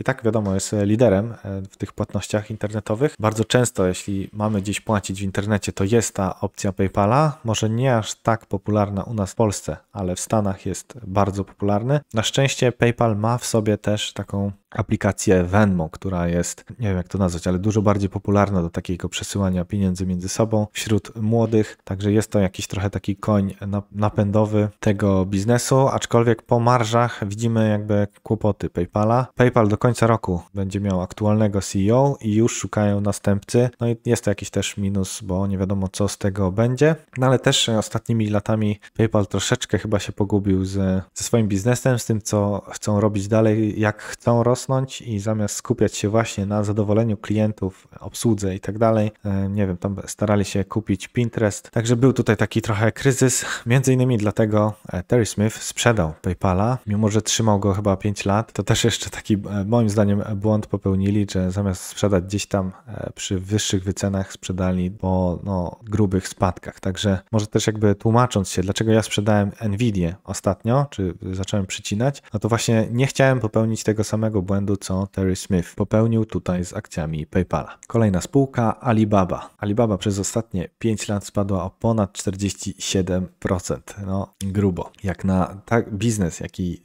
S1: I tak wiadomo, jest y, liderem y, w tych płatnościach internetowych. Bardzo często, jeśli mamy gdzieś płacić w internecie, to jest ta opcja PayPala. Może nie aż tak popularna u nas w Polsce, ale w Stanach jest bardzo popularny. Na szczęście PayPal ma w sobie też taką aplikację Venmo, która jest, nie wiem jak to nazwać, ale dużo bardziej popularna do takiego przesyłania pieniędzy między sobą wśród młodych. Także jest to jakiś trochę taki koń napędowy tego biznesu, aczkolwiek po marżach widzimy jakby kłopoty PayPala. PayPal do końca roku będzie miał aktualnego CEO i już szukają następcy. No i jest to jakiś też minus, bo nie wiadomo co z tego będzie. No ale też ostatnimi latami PayPal troszeczkę chyba się pogubił z, ze swoim biznesem, z tym co chcą robić dalej, jak chcą rosnąć rosnąć i zamiast skupiać się właśnie na zadowoleniu klientów, obsłudze i tak dalej, e, nie wiem, tam starali się kupić Pinterest. Także był tutaj taki trochę kryzys. Między innymi dlatego e, Terry Smith sprzedał PayPala, mimo że trzymał go chyba 5 lat. To też jeszcze taki e, moim zdaniem błąd popełnili, że zamiast sprzedać gdzieś tam przy wyższych wycenach sprzedali po no, grubych spadkach. Także może też jakby tłumacząc się, dlaczego ja sprzedałem Nvidię ostatnio, czy zacząłem przycinać, no to właśnie nie chciałem popełnić tego samego błędu, co Terry Smith popełnił tutaj z akcjami PayPala. Kolejna spółka Alibaba. Alibaba przez ostatnie 5 lat spadła o ponad 47%. No, grubo. Jak na tak biznes, jaki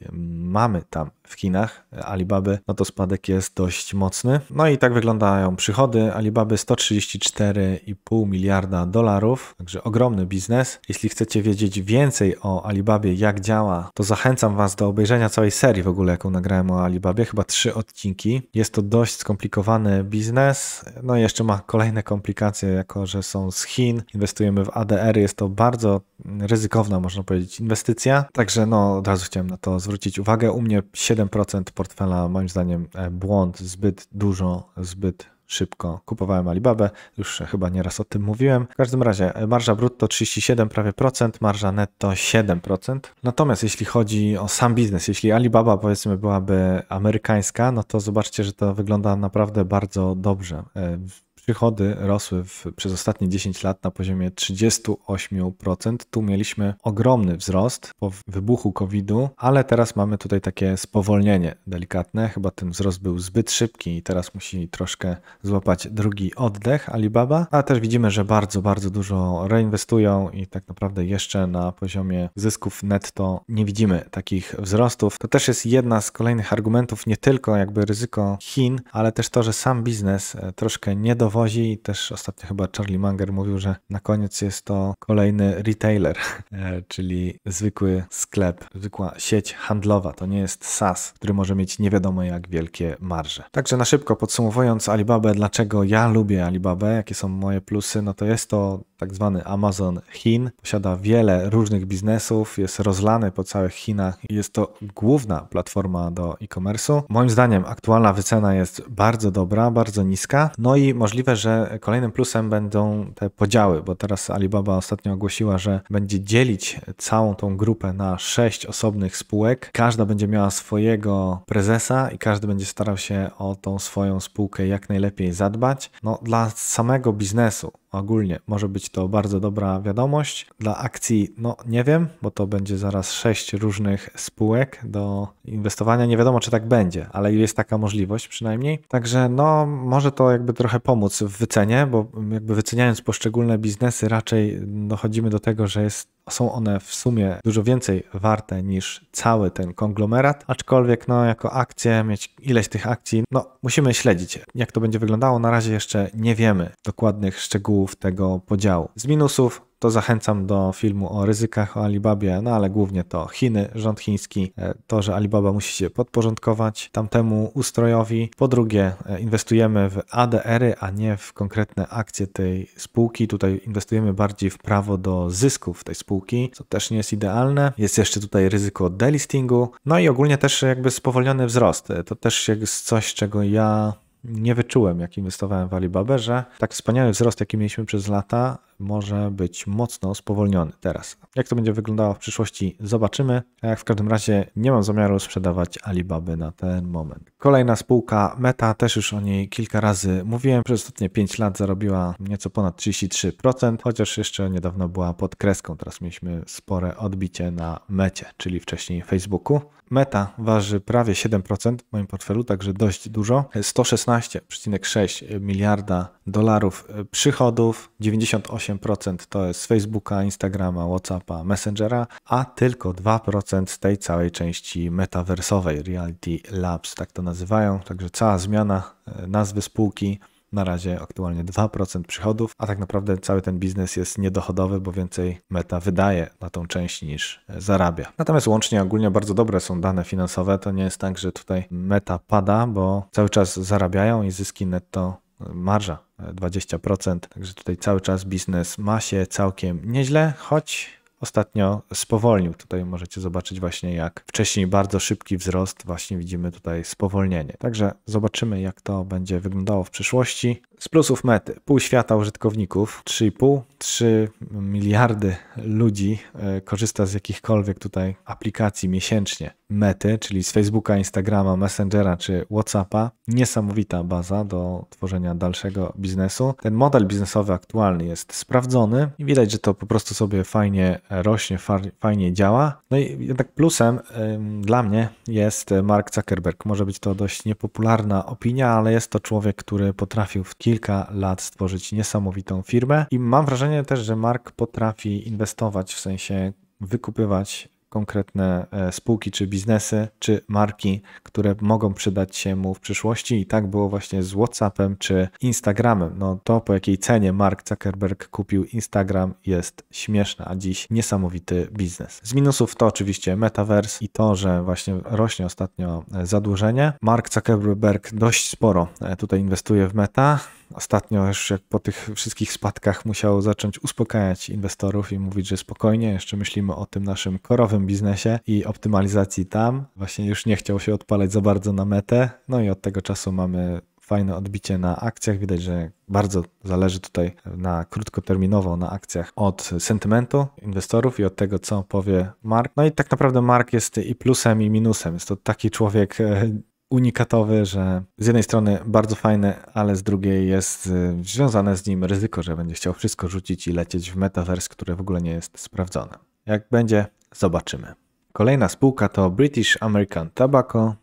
S1: mamy tam w Chinach, Alibaby, no to spadek jest dość mocny. No i tak wyglądają przychody Alibaby 134,5 miliarda dolarów, także ogromny biznes. Jeśli chcecie wiedzieć więcej o Alibabie, jak działa, to zachęcam Was do obejrzenia całej serii w ogóle, jaką nagrałem o Alibabie, chyba trzy odcinki. Jest to dość skomplikowany biznes, no i jeszcze ma kolejne komplikacje, jako że są z Chin, inwestujemy w ADR, jest to bardzo ryzykowna, można powiedzieć, inwestycja. Także no, od razu chciałem na to zwrócić uwagę. U mnie 7% portfela, moim zdaniem, e, błąd, zbyt dużo, zbyt szybko kupowałem Alibabę, już chyba nieraz o tym mówiłem. W każdym razie e, marża brutto 37 prawie procent, marża netto 7%. Natomiast jeśli chodzi o sam biznes, jeśli Alibaba powiedzmy byłaby amerykańska, no to zobaczcie, że to wygląda naprawdę bardzo dobrze. E, przychody rosły w, przez ostatnie 10 lat na poziomie 38%. Tu mieliśmy ogromny wzrost po wybuchu COVID-u, ale teraz mamy tutaj takie spowolnienie delikatne. Chyba ten wzrost był zbyt szybki i teraz musi troszkę złapać drugi oddech Alibaba. A też widzimy, że bardzo, bardzo dużo reinwestują i tak naprawdę jeszcze na poziomie zysków netto nie widzimy takich wzrostów. To też jest jedna z kolejnych argumentów, nie tylko jakby ryzyko Chin, ale też to, że sam biznes e, troszkę nie dowodzi i też ostatnio chyba Charlie Munger mówił, że na koniec jest to kolejny retailer, e, czyli zwykły sklep, zwykła sieć handlowa. To nie jest SaaS, który może mieć nie wiadomo jak wielkie marże. Także na szybko podsumowując Alibabę, dlaczego ja lubię Alibabę, jakie są moje plusy, no to jest to tak zwany Amazon Chin. Posiada wiele różnych biznesów, jest rozlany po całych Chinach i jest to główna platforma do e-commerce'u. Moim zdaniem aktualna wycena jest bardzo dobra, bardzo niska. No i możliwe, że kolejnym plusem będą te podziały, bo teraz Alibaba ostatnio ogłosiła, że będzie dzielić całą tą grupę na sześć osobnych spółek. Każda będzie miała swojego prezesa i każdy będzie starał się o tą swoją spółkę jak najlepiej zadbać. No dla samego biznesu ogólnie. Może być to bardzo dobra wiadomość. Dla akcji, no nie wiem, bo to będzie zaraz sześć różnych spółek do inwestowania. Nie wiadomo, czy tak będzie, ale jest taka możliwość przynajmniej. Także no, może to jakby trochę pomóc w wycenie, bo jakby wyceniając poszczególne biznesy, raczej dochodzimy do tego, że jest są one w sumie dużo więcej warte niż cały ten konglomerat, aczkolwiek no jako akcje, mieć ileś tych akcji, no musimy śledzić jak to będzie wyglądało. Na razie jeszcze nie wiemy dokładnych szczegółów tego podziału. Z minusów to zachęcam do filmu o ryzykach o Alibabie, no ale głównie to Chiny, rząd chiński, e, to, że Alibaba musi się podporządkować tamtemu ustrojowi. Po drugie, e, inwestujemy w ADR-y, a nie w konkretne akcje tej spółki. Tutaj inwestujemy bardziej w prawo do zysków tej spółki, co też nie jest idealne. Jest jeszcze tutaj ryzyko delistingu, no i ogólnie też jakby spowolniony wzrost. E, to też jest coś, czego ja nie wyczułem, jak inwestowałem w Alibabę, że tak wspaniały wzrost, jaki mieliśmy przez lata, może być mocno spowolniony teraz. Jak to będzie wyglądało w przyszłości, zobaczymy. A jak w każdym razie nie mam zamiaru sprzedawać Alibaby na ten moment. Kolejna spółka Meta, też już o niej kilka razy mówiłem. Przez ostatnie 5 lat zarobiła nieco ponad 33%, chociaż jeszcze niedawno była pod kreską. Teraz mieliśmy spore odbicie na mecie, czyli wcześniej Facebooku. Meta waży prawie 7% w moim portfelu, także dość dużo. 116,6 miliarda dolarów przychodów, 98 98% to jest Facebooka, Instagrama, Whatsappa, Messengera, a tylko 2% z tej całej części metaversowej Reality Labs, tak to nazywają. Także cała zmiana e, nazwy spółki. Na razie aktualnie 2% przychodów, a tak naprawdę cały ten biznes jest niedochodowy, bo więcej meta wydaje na tą część niż e, zarabia. Natomiast łącznie ogólnie bardzo dobre są dane finansowe. To nie jest tak, że tutaj meta pada, bo cały czas zarabiają i zyski netto e, marża 20%. Także tutaj cały czas biznes ma się całkiem nieźle, choć ostatnio spowolnił. Tutaj możecie zobaczyć właśnie jak wcześniej bardzo szybki wzrost, właśnie widzimy tutaj spowolnienie. Także zobaczymy jak to będzie wyglądało w przyszłości. Z plusów mety, pół świata użytkowników, 3,5, 3 miliardy ludzi e, korzysta z jakichkolwiek tutaj aplikacji miesięcznie. Mety, czyli z Facebooka, Instagrama, Messengera czy WhatsAppa. Niesamowita baza do tworzenia dalszego biznesu. Ten model biznesowy aktualny jest sprawdzony i widać, że to po prostu sobie fajnie rośnie, fajnie działa. No i jednak plusem ym, dla mnie jest Mark Zuckerberg. Może być to dość niepopularna opinia, ale jest to człowiek, który potrafił w kilka lat stworzyć niesamowitą firmę i mam wrażenie też, że Mark potrafi inwestować w sensie wykupywać konkretne e, spółki czy biznesy, czy marki, które mogą przydać się mu w przyszłości. I tak było właśnie z WhatsAppem czy Instagramem. No to po jakiej cenie Mark Zuckerberg kupił Instagram jest śmieszne, a dziś niesamowity biznes. Z minusów to oczywiście Metaverse i to, że właśnie rośnie ostatnio e, zadłużenie. Mark Zuckerberg dość sporo e, tutaj inwestuje w Meta ostatnio już jak po tych wszystkich spadkach musiał zacząć uspokajać inwestorów i mówić, że spokojnie, jeszcze myślimy o tym naszym korowym biznesie i optymalizacji tam. Właśnie już nie chciał się odpalać za bardzo na metę. No i od tego czasu mamy fajne odbicie na akcjach. Widać, że bardzo zależy tutaj na krótkoterminowo na akcjach od sentymentu inwestorów i od tego, co powie Mark. No i tak naprawdę Mark jest i plusem, i minusem. Jest to taki człowiek e, unikatowy, że z jednej strony bardzo fajny, ale z drugiej jest y, związane z nim ryzyko, że będzie chciał wszystko rzucić i lecieć w metavers, które w ogóle nie jest sprawdzone. Jak będzie, zobaczymy. Kolejna spółka to British American Tobacco,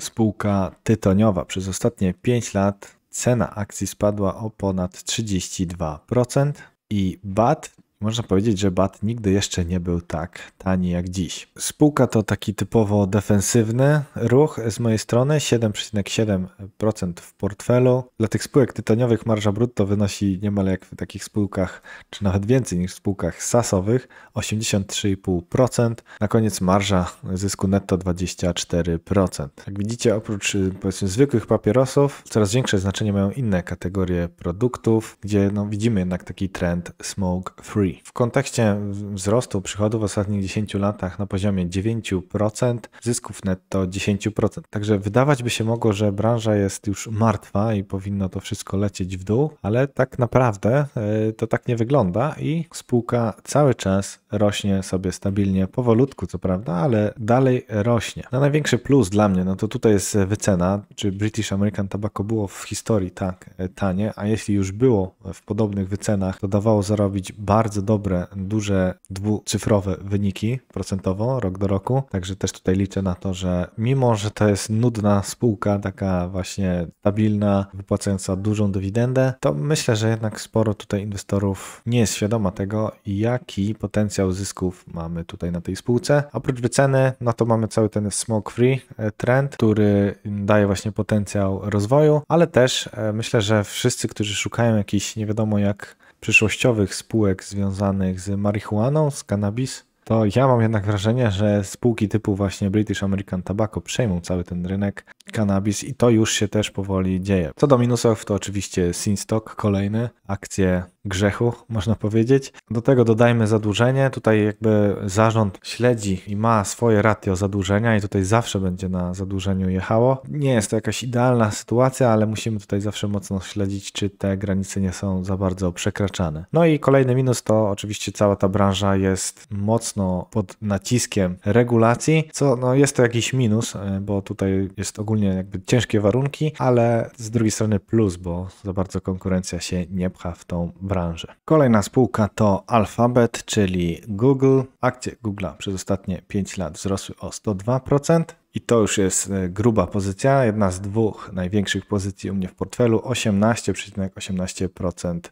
S1: spółka tytoniowa. Przez ostatnie 5 lat cena akcji spadła o ponad 32% i BAT można powiedzieć, że BAT nigdy jeszcze nie był tak tani jak dziś. Spółka to taki typowo defensywny ruch z mojej strony, 7,7% w portfelu. Dla tych spółek tytoniowych marża brutto wynosi niemal jak w takich spółkach, czy nawet więcej niż w spółkach sasowych, 83,5%. Na koniec marża zysku netto 24%. Jak widzicie, oprócz y, powiedzmy zwykłych papierosów, coraz większe znaczenie mają inne kategorie produktów, gdzie no, widzimy jednak taki trend smoke free. W kontekście wzrostu przychodów w ostatnich 10 latach na poziomie 9%, zysków netto 10%. Także wydawać by się mogło, że branża jest już martwa i powinno to wszystko lecieć w dół, ale tak naprawdę e, to tak nie wygląda i spółka cały czas rośnie sobie stabilnie, powolutku co prawda, ale dalej rośnie. Na największy plus dla mnie, no to tutaj jest wycena, czy British American Tobacco było w historii tak e, tanie, a jeśli już było w podobnych wycenach, to dawało zarobić bardzo dobre, duże, dwucyfrowe wyniki procentowo rok do roku, także też tutaj liczę na to, że mimo, że to jest nudna spółka, taka właśnie stabilna, wypłacająca dużą dywidendę, to myślę, że jednak sporo tutaj inwestorów nie jest świadoma tego, jaki potencjał potencjał zysków mamy tutaj na tej spółce. Oprócz wyceny, no to mamy cały ten smoke-free e, trend, który daje właśnie potencjał rozwoju, ale też e, myślę, że wszyscy, którzy szukają jakichś nie wiadomo jak przyszłościowych spółek związanych z marihuaną, z cannabis, to ja mam jednak wrażenie, że spółki typu właśnie British American Tobacco przejmą cały ten rynek cannabis i to już się też powoli dzieje. Co do minusów, to oczywiście Sinstock, kolejny, akcje grzechu, można powiedzieć. Do tego dodajmy zadłużenie. Tutaj jakby zarząd śledzi i ma swoje ratio zadłużenia i tutaj zawsze będzie na zadłużeniu jechało. Nie jest to jakaś idealna sytuacja, ale musimy tutaj zawsze mocno śledzić, czy te granice nie są za bardzo przekraczane. No i kolejny minus to oczywiście cała ta branża jest mocno mocno pod naciskiem regulacji, co no, jest to jakiś minus, e, bo tutaj jest ogólnie jakby ciężkie warunki, ale z drugiej strony plus, bo za bardzo konkurencja się nie pcha w tą branżę. Kolejna spółka to Alphabet, czyli Google. Akcje Google'a przez ostatnie 5 lat wzrosły o 102%. I to już jest e, gruba pozycja, jedna z dwóch największych pozycji u mnie w portfelu, 18,18% ,18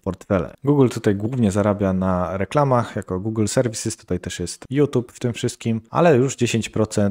S1: portfele. Google tutaj głównie zarabia na reklamach, jako Google Services, tutaj też jest YouTube w tym wszystkim, ale już 10%, e,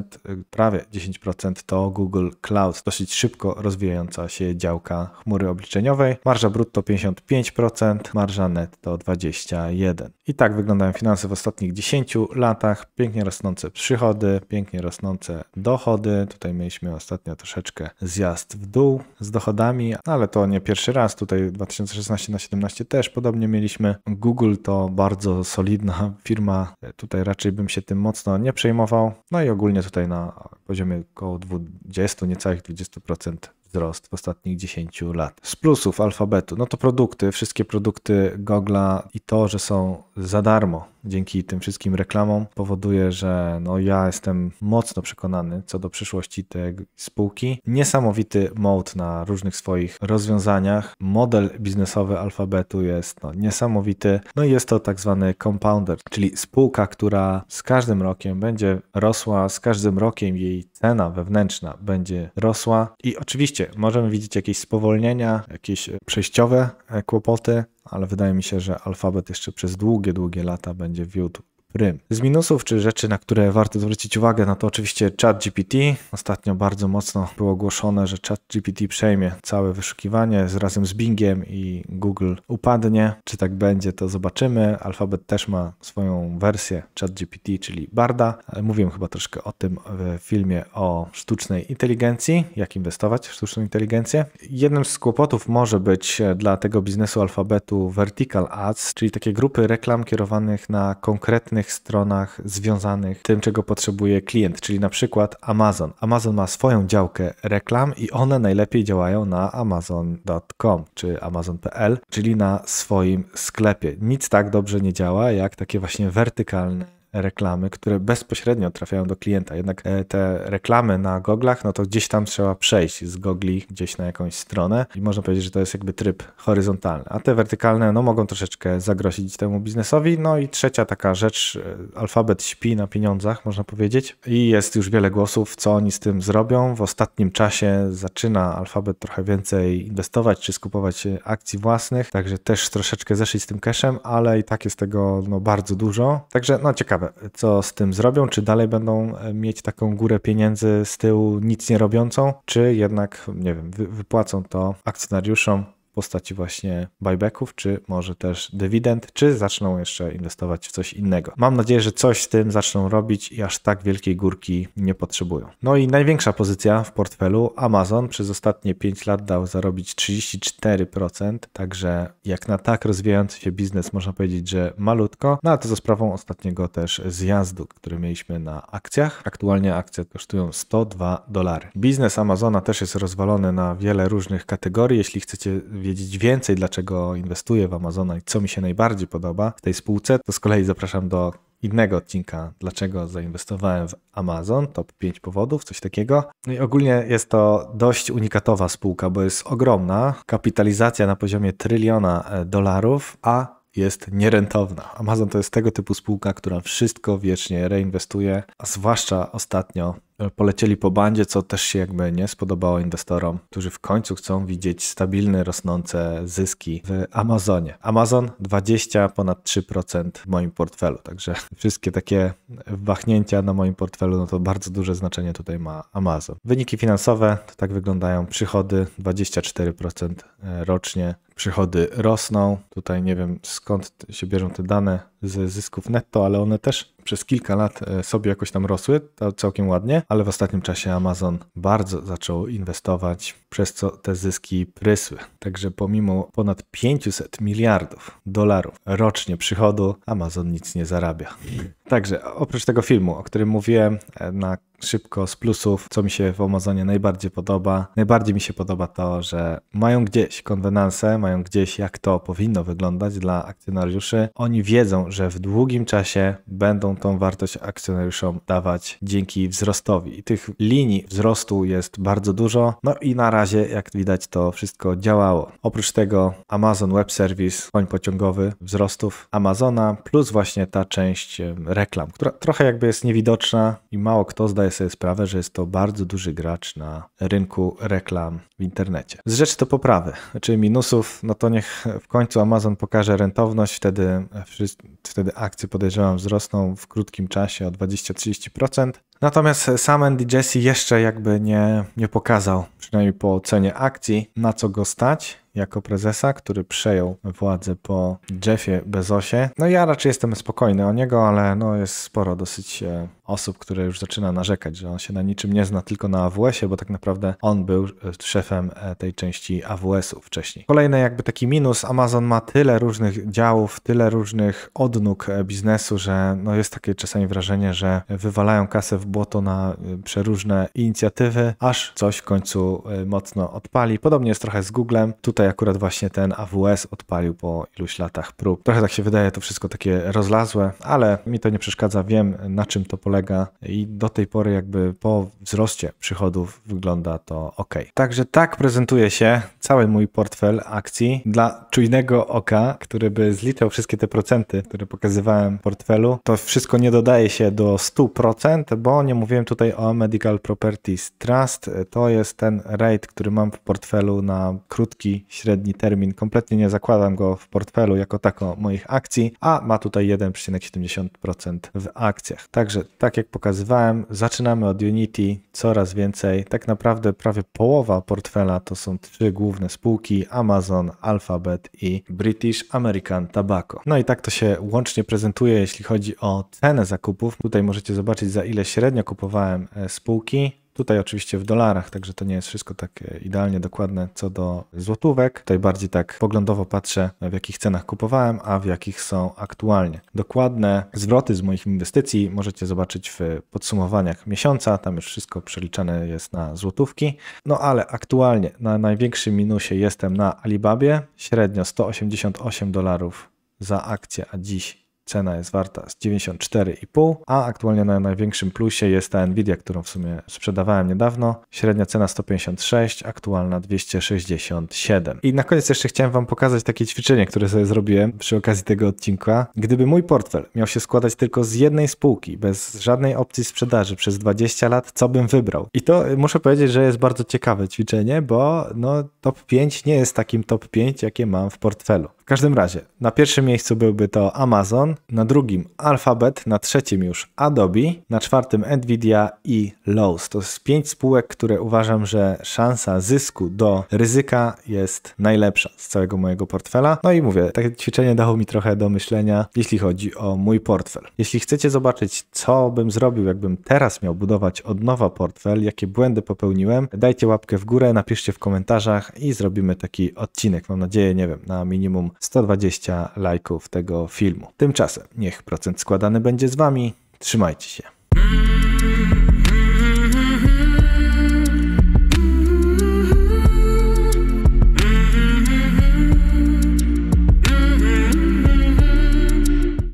S1: prawie 10% to Google Cloud, dosyć szybko rozwijająca się działka chmury obliczeniowej. Marża brutto 55%, marża netto 21%. I tak wyglądają finanse w ostatnich 10 latach, pięknie rosnące przychody, pięknie rosnące dochody, dochody. Tutaj mieliśmy ostatnio troszeczkę zjazd w dół z dochodami, no ale to nie pierwszy raz. Tutaj 2016 na 17 też podobnie mieliśmy. Google to bardzo solidna firma. Tutaj raczej bym się tym mocno nie przejmował. No i ogólnie tutaj na poziomie około 20, niecałych 20% wzrost w ostatnich 10 lat. Z plusów alfabetu, no to produkty, wszystkie produkty gogla i to, że są za darmo dzięki tym wszystkim reklamom powoduje, że no ja jestem mocno przekonany co do przyszłości tej spółki. Niesamowity mód na różnych swoich rozwiązaniach. Model biznesowy alfabetu jest no, niesamowity. No i jest to tak zwany compounder, czyli spółka, która z każdym rokiem będzie rosła, z każdym rokiem jej cena wewnętrzna będzie rosła i oczywiście Oczywiście możemy widzieć jakieś spowolnienia, jakieś przejściowe kłopoty, ale wydaje mi się, że alfabet jeszcze przez długie, długie lata będzie wiódł Rym. Z minusów czy rzeczy, na które warto zwrócić uwagę, no to oczywiście ChatGPT. Ostatnio bardzo mocno było ogłoszone, że ChatGPT przejmie całe wyszukiwanie z razem z Bingiem i Google upadnie. Czy tak będzie, to zobaczymy. Alphabet też ma swoją wersję ChatGPT, czyli Barda. Mówiłem chyba troszkę o tym w filmie o sztucznej inteligencji, jak inwestować w sztuczną inteligencję. Jednym z kłopotów może być e, dla tego biznesu alfabetu vertical ads, czyli takie grupy reklam kierowanych na konkretne stronach związanych tym, czego potrzebuje klient, czyli na przykład Amazon. Amazon ma swoją działkę reklam i one najlepiej działają na amazon.com czy amazon.pl, czyli na swoim sklepie. Nic tak dobrze nie działa jak takie właśnie wertykalne reklamy, które bezpośrednio trafiają do klienta. Jednak e, te reklamy na goglach, no to gdzieś tam trzeba przejść z gogli gdzieś na jakąś stronę i można powiedzieć, że to jest jakby tryb horyzontalny. A te wertykalne, no mogą troszeczkę zagrozić temu biznesowi. No i trzecia taka rzecz, e, alfabet śpi na pieniądzach, można powiedzieć. I jest już wiele głosów, co oni z tym zrobią. W ostatnim czasie zaczyna alfabet trochę więcej inwestować czy skupować e, akcji własnych, także też troszeczkę zeszyć z tym cashem, ale i tak jest tego no, bardzo dużo. Także no ciekawe ciekawe, co z tym zrobią, czy dalej będą e, mieć taką górę pieniędzy z tyłu nic nie robiącą, czy jednak, nie wiem, wypłacą to akcjonariuszom postaci właśnie buybacków, czy może też dywidend, czy zaczną jeszcze inwestować w coś innego. Mam nadzieję, że coś z tym zaczną robić i aż tak wielkiej górki nie potrzebują. No i największa pozycja w portfelu Amazon przez ostatnie 5 lat dał zarobić 34%, także jak na tak rozwijający się biznes można powiedzieć, że malutko, no a to za sprawą ostatniego też zjazdu, który mieliśmy na akcjach. Aktualnie akcje kosztują 102 dolary. Biznes Amazona też jest rozwalony na wiele różnych kategorii. Jeśli chcecie wiedzieć, wiedzieć więcej, dlaczego inwestuję w Amazona i co mi się najbardziej podoba w tej spółce, to z kolei zapraszam do innego odcinka, dlaczego zainwestowałem w Amazon, top 5 powodów, coś takiego. No i ogólnie jest to dość unikatowa spółka, bo jest ogromna, kapitalizacja na poziomie tryliona e, dolarów, a jest nierentowna. Amazon to jest tego typu spółka, która wszystko wiecznie reinwestuje, a zwłaszcza ostatnio e, polecieli po bandzie, co też się jakby nie spodobało inwestorom, którzy w końcu chcą widzieć stabilne, rosnące zyski w Amazonie. Amazon 20 ponad 3% w moim portfelu, także wszystkie takie wahnięcia na moim portfelu, no to bardzo duże znaczenie tutaj ma Amazon. Wyniki finansowe to tak wyglądają, przychody 24% e, rocznie, przychody rosną. Tutaj nie wiem skąd się biorą te dane ze zysków netto, ale one też przez kilka lat e, sobie jakoś tam rosły, całkiem ładnie, ale w ostatnim czasie Amazon bardzo zaczął inwestować, przez co te zyski prysły. Także pomimo ponad 500 miliardów dolarów rocznie przychodu, Amazon nic nie zarabia. Także oprócz tego filmu, o którym mówiłem e, na szybko z plusów, co mi się w Amazonie najbardziej podoba. Najbardziej mi się podoba to, że mają gdzieś konwenanse, mają gdzieś jak to powinno wyglądać dla akcjonariuszy. Oni wiedzą, że w długim czasie będą tą wartość akcjonariuszom dawać dzięki wzrostowi. I tych linii wzrostu jest bardzo dużo. No i na razie, jak widać, to wszystko działało. Oprócz tego Amazon Web Service, koń pociągowy wzrostów Amazona, plus właśnie ta część reklam, która trochę jakby jest niewidoczna i mało kto zdaje zdaję sobie sprawę, że jest to bardzo duży gracz na rynku reklam w internecie. Z rzeczy to poprawy, czyli minusów, no to niech w końcu Amazon pokaże rentowność, wtedy, wtedy akcje podejrzewam wzrosną w krótkim czasie o 20-30%, Natomiast sam Andy Jesse jeszcze jakby nie, nie pokazał, przynajmniej po cenie akcji, na co go stać jako prezesa, który przejął władzę po Jeffie Bezosie. No ja raczej jestem spokojny o niego, ale no jest sporo dosyć e, osób, które już zaczyna narzekać, że on się na niczym nie zna, tylko na AWS-ie, bo tak naprawdę on był e, szefem e, tej części AWS-u wcześniej. Kolejny jakby taki minus, Amazon ma tyle różnych działów, tyle różnych odnóg biznesu, że no jest takie czasami wrażenie, że wywalają kasę w błoto na y, przeróżne inicjatywy, aż coś w końcu y, mocno odpali. Podobnie jest trochę z Googlem. Tutaj akurat właśnie ten AWS odpalił po iluś latach prób. Trochę tak się wydaje to wszystko takie rozlazłe, ale mi to nie przeszkadza. Wiem na czym to polega i do tej pory jakby po wzroście przychodów wygląda to ok. Także tak prezentuje się cały mój portfel akcji dla czujnego oka, który by zliczał wszystkie te procenty, które pokazywałem w portfelu. To wszystko nie dodaje się do 100%, bo nie mówiłem tutaj o Medical Properties Trust. To jest ten rate, który mam w portfelu na krótki, średni termin. Kompletnie nie zakładam go w portfelu jako tako moich akcji, a ma tutaj 1,70% w akcjach. Także, tak jak pokazywałem, zaczynamy od Unity, coraz więcej. Tak naprawdę prawie połowa portfela to są trzy główne spółki: Amazon, Alphabet i British American Tobacco. No i tak to się łącznie prezentuje, jeśli chodzi o cenę zakupów. Tutaj możecie zobaczyć, za ile średnio Średnio kupowałem e, spółki. Tutaj oczywiście w dolarach, także to nie jest wszystko tak e, idealnie dokładne co do złotówek. Tutaj bardziej tak poglądowo patrzę, e, w jakich cenach kupowałem, a w jakich są aktualnie. Dokładne zwroty z moich inwestycji możecie zobaczyć w podsumowaniach miesiąca. Tam już wszystko przeliczane jest na złotówki. No ale aktualnie na największym minusie jestem na Alibabie. Średnio 188 dolarów za akcję, a dziś cena jest warta z 94,5, a aktualnie na największym plusie jest ta Nvidia, którą w sumie sprzedawałem niedawno. Średnia cena 156, aktualna 267. I na koniec jeszcze chciałem Wam pokazać takie ćwiczenie, które sobie zrobiłem przy okazji tego odcinka. Gdyby mój portfel miał się składać tylko z jednej spółki, bez żadnej opcji sprzedaży przez 20 lat, co bym wybrał? I to y, muszę powiedzieć, że jest bardzo ciekawe ćwiczenie, bo no, top 5 nie jest takim top 5, jakie mam w portfelu. W każdym razie, na pierwszym miejscu byłby to Amazon, na drugim Alphabet, na trzecim już Adobe, na czwartym Nvidia i Lowe's. To jest pięć spółek, które uważam, że szansa zysku do ryzyka jest najlepsza z całego mojego portfela. No i mówię, takie ćwiczenie dało mi trochę do myślenia, jeśli chodzi o mój portfel. Jeśli chcecie zobaczyć, co bym zrobił, jakbym teraz miał budować od nowa portfel, jakie błędy popełniłem, dajcie łapkę w górę, napiszcie w komentarzach i zrobimy taki odcinek. Mam nadzieję, nie wiem, na minimum 120 lajków tego filmu. Tymczasem niech procent składany będzie z Wami. Trzymajcie się.